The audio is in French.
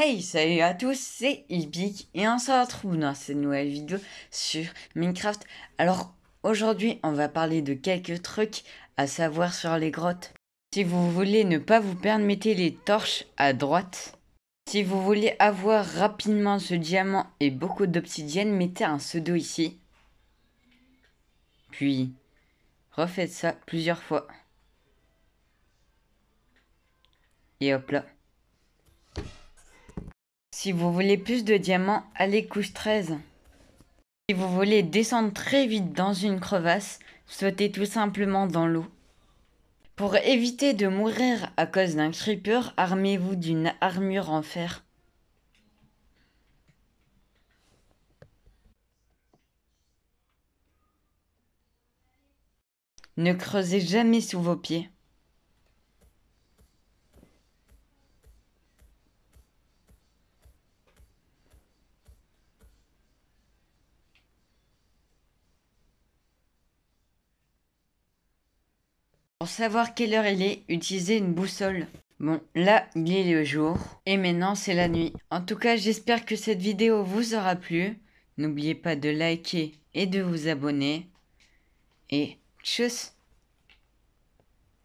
Hey, salut à tous, c'est Ibik et on se retrouve dans cette nouvelle vidéo sur Minecraft. Alors aujourd'hui, on va parler de quelques trucs à savoir sur les grottes. Si vous voulez ne pas vous perdre, mettez les torches à droite. Si vous voulez avoir rapidement ce diamant et beaucoup d'obsidienne, mettez un pseudo ici. Puis, refaites ça plusieurs fois. Et hop là. Si vous voulez plus de diamants, allez couche 13. Si vous voulez descendre très vite dans une crevasse, sautez tout simplement dans l'eau. Pour éviter de mourir à cause d'un creeper, armez-vous d'une armure en fer. Ne creusez jamais sous vos pieds. savoir quelle heure il est, utilisez une boussole. Bon, là, il est le jour, et maintenant c'est la nuit. En tout cas, j'espère que cette vidéo vous aura plu. N'oubliez pas de liker et de vous abonner. Et tchuss